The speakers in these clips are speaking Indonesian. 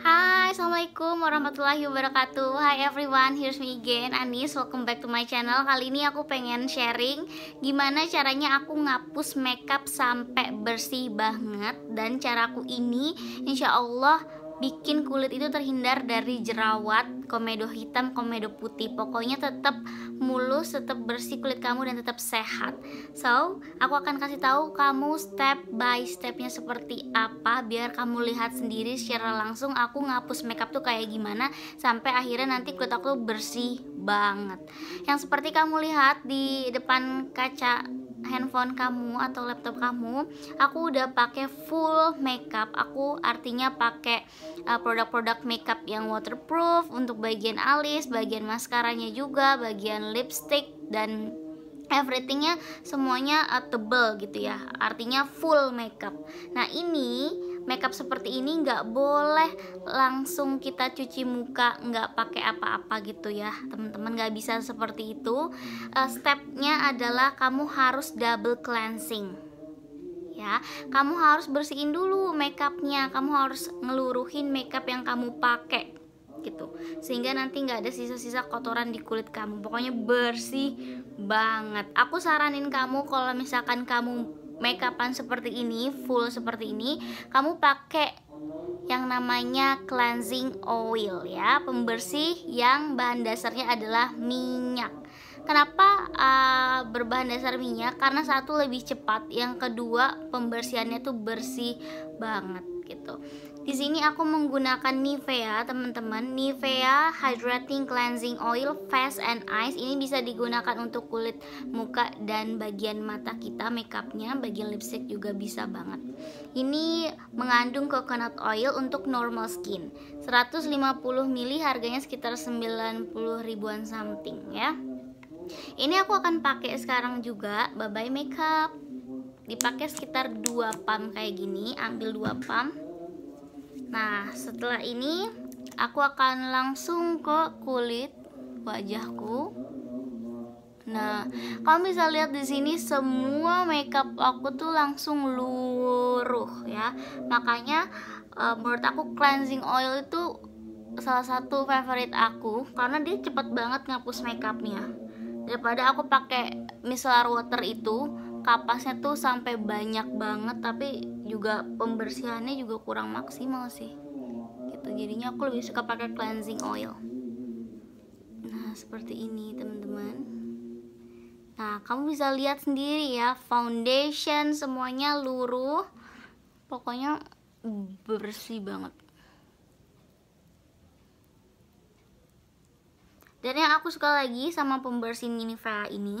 Hai, Assalamualaikum warahmatullahi wabarakatuh Hai everyone, here's me again, Anis Welcome back to my channel Kali ini aku pengen sharing Gimana caranya aku ngapus makeup sampai bersih banget Dan caraku ini, insya Allah bikin kulit itu terhindar dari jerawat, komedo hitam, komedo putih. Pokoknya tetap mulus, tetap bersih kulit kamu dan tetap sehat. So, aku akan kasih tahu kamu step by stepnya seperti apa biar kamu lihat sendiri secara langsung aku ngapus makeup tuh kayak gimana sampai akhirnya nanti kulit aku bersih banget. Yang seperti kamu lihat di depan kaca handphone kamu atau laptop kamu aku udah pakai full makeup aku artinya pakai uh, produk-produk makeup yang waterproof untuk bagian alis bagian maskaranya juga bagian lipstick dan everythingnya semuanya uh, tebel gitu ya artinya full makeup nah ini makeup seperti ini nggak boleh langsung kita cuci muka nggak pakai apa-apa gitu ya teman-teman nggak bisa seperti itu uh, stepnya adalah kamu harus double cleansing ya kamu harus bersihin dulu makeupnya kamu harus ngeluruhin makeup yang kamu pakai gitu sehingga nanti nggak ada sisa-sisa kotoran di kulit kamu pokoknya bersih banget aku saranin kamu kalau misalkan kamu Makeupan seperti ini full seperti ini kamu pakai yang namanya cleansing oil ya pembersih yang bahan dasarnya adalah minyak kenapa uh, berbahan dasar minyak karena satu lebih cepat yang kedua pembersihannya tuh bersih banget gitu di sini aku menggunakan Nivea, teman-teman. Nivea Hydrating Cleansing Oil Face and Eyes. Ini bisa digunakan untuk kulit muka dan bagian mata kita, makeupnya, bagian lipstick juga bisa banget. Ini mengandung coconut oil untuk normal skin. 150 ml harganya sekitar 90 ribuan something ya. Ini aku akan pakai sekarang juga. Bye bye makeup. Dipakai sekitar 2 pump kayak gini, ambil 2 pump Nah, setelah ini aku akan langsung ke kulit wajahku. Nah, kamu bisa lihat di sini semua makeup aku tuh langsung luruh ya. Makanya uh, menurut aku cleansing oil itu salah satu favorit aku karena dia cepet banget ngapus makeupnya daripada aku pakai micellar water itu kapasnya tuh sampai banyak banget tapi juga pembersihannya juga kurang maksimal sih gitu jadinya aku lebih suka pakai cleansing oil nah seperti ini teman-teman Nah, kamu bisa lihat sendiri ya, foundation semuanya luruh. Pokoknya bersih banget. Dan yang aku suka lagi sama pembersih Minivera ini,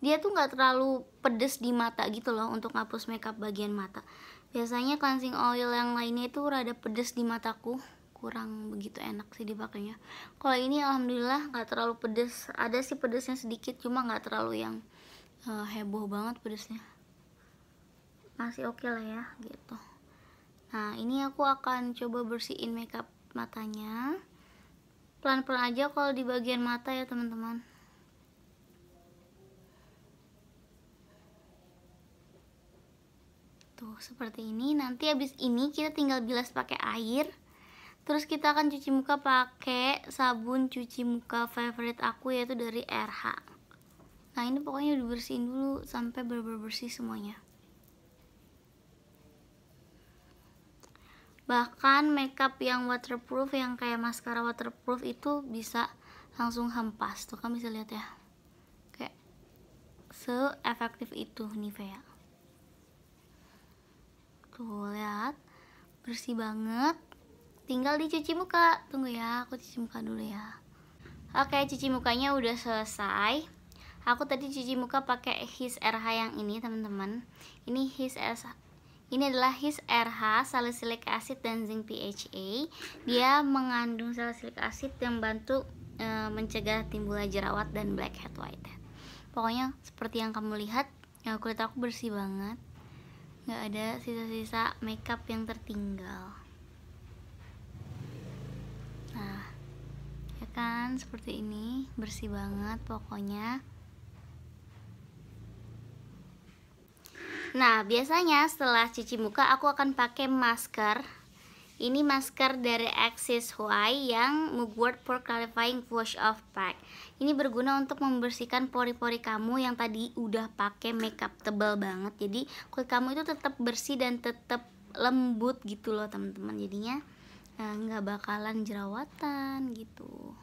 dia tuh gak terlalu pedes di mata gitu loh untuk ngapus makeup bagian mata biasanya cleansing oil yang lainnya itu rada pedes di mataku kurang begitu enak sih dipakainya kalau ini alhamdulillah nggak terlalu pedes ada sih pedesnya sedikit cuma nggak terlalu yang uh, heboh banget pedesnya masih oke okay lah ya gitu nah ini aku akan coba bersihin makeup matanya pelan-pelan aja kalau di bagian mata ya teman-teman Tuh, gitu. seperti ini. Nanti habis ini kita tinggal bilas pakai air. Terus kita akan cuci muka pakai sabun cuci muka favorite aku yaitu dari RH. Nah, ini pokoknya dibersihin dulu sampai benar bersih semuanya. Bahkan makeup yang waterproof yang kayak maskara waterproof itu bisa langsung hempas. Tuh kan bisa lihat ya. Kayak se-efektif itu Nivea. Tuh, lihat. Bersih banget. Tinggal dicuci muka. Tunggu ya, aku cuci muka dulu ya. Oke, cuci mukanya udah selesai. Aku tadi cuci muka pakai His RH yang ini, teman-teman. Ini His RH ini adalah His RH, salicylic acid dan zinc PHA. Dia mengandung salicylic acid yang bantu e, mencegah timbulnya jerawat dan blackhead whitehead. Pokoknya seperti yang kamu lihat, eh, kulit aku bersih banget nggak ada sisa-sisa makeup yang tertinggal nah ya kan seperti ini bersih banget pokoknya Nah, biasanya setelah cuci muka aku akan pakai masker ini masker dari Axis HUAI yang Mugwort for Clarifying Wash Off Pack. Ini berguna untuk membersihkan pori-pori kamu yang tadi udah pakai makeup tebal banget. Jadi kulit kamu itu tetap bersih dan tetap lembut gitu loh teman-teman. Jadinya eh, nggak bakalan jerawatan gitu.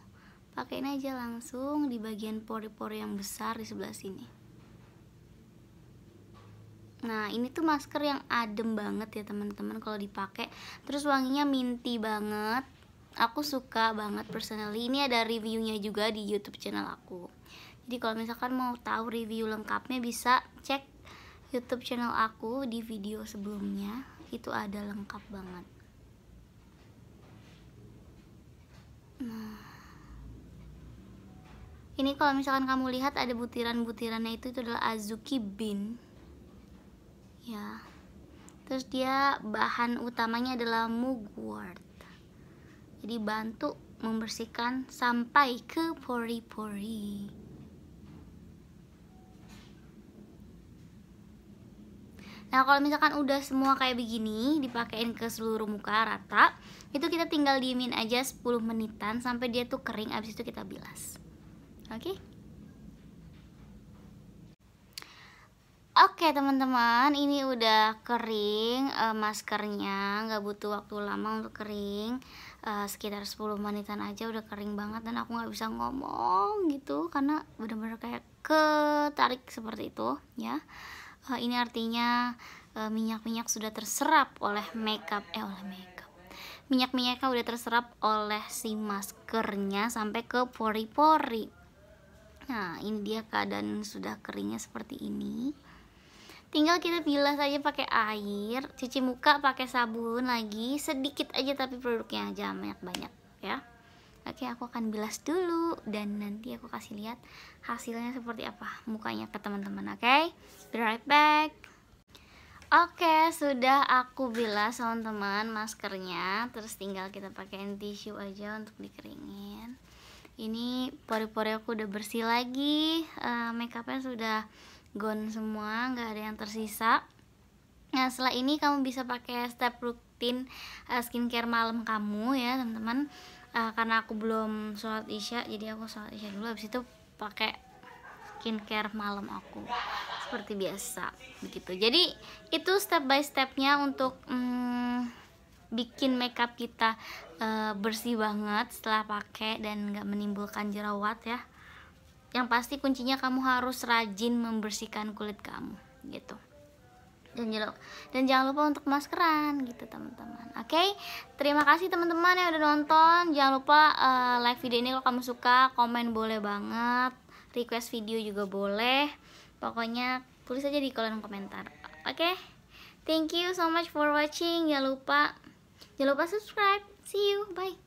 Pakein aja langsung di bagian pori-pori yang besar di sebelah sini. Nah, ini tuh masker yang adem banget ya, teman-teman kalau dipakai. Terus wanginya minty banget. Aku suka banget personally. Ini ada reviewnya juga di YouTube channel aku. Jadi kalau misalkan mau tahu review lengkapnya bisa cek YouTube channel aku di video sebelumnya. Itu ada lengkap banget. Nah, ini kalau misalkan kamu lihat ada butiran-butirannya itu itu adalah azuki bean ya terus dia bahan utamanya adalah mugwort jadi bantu membersihkan sampai ke pori-pori Nah kalau misalkan udah semua kayak begini dipakein ke seluruh muka rata Itu kita tinggal diemin aja 10 menitan sampai dia tuh kering abis itu kita bilas Oke okay? Oke teman-teman, ini udah kering uh, maskernya, nggak butuh waktu lama untuk kering, uh, sekitar 10 menitan aja udah kering banget dan aku nggak bisa ngomong gitu karena bener-bener kayak ketarik seperti itu ya. Uh, ini artinya minyak-minyak sudah terserap oleh makeup, eh oleh makeup, minyak-minyaknya udah terserap oleh si maskernya sampai ke pori-pori. Nah ini dia keadaan sudah keringnya seperti ini tinggal kita bilas aja pakai air cuci muka pakai sabun lagi sedikit aja tapi produknya jangan banyak banyak ya oke aku akan bilas dulu dan nanti aku kasih lihat hasilnya seperti apa mukanya ke teman-teman oke okay? be right back Oke, sudah aku bilas teman-teman maskernya. Terus tinggal kita pakaiin tisu aja untuk dikeringin. Ini pori-pori aku udah bersih lagi. Uh, eh, makeupnya sudah gone semua nggak ada yang tersisa nah setelah ini kamu bisa pakai step rutin uh, eh, skincare malam kamu ya teman-teman uh, karena aku belum sholat isya jadi aku sholat isya dulu habis itu pakai skincare malam aku seperti biasa begitu jadi itu step by stepnya untuk mm, bikin makeup kita uh, bersih banget setelah pakai dan nggak menimbulkan jerawat ya yang pasti kuncinya kamu harus rajin membersihkan kulit kamu gitu dan jangan dan jangan lupa untuk maskeran gitu teman-teman oke okay? terima kasih teman-teman yang udah nonton jangan lupa uh, like video ini kalau kamu suka komen boleh banget request video juga boleh pokoknya tulis aja di kolom komentar oke okay? thank you so much for watching jangan lupa jangan lupa subscribe see you bye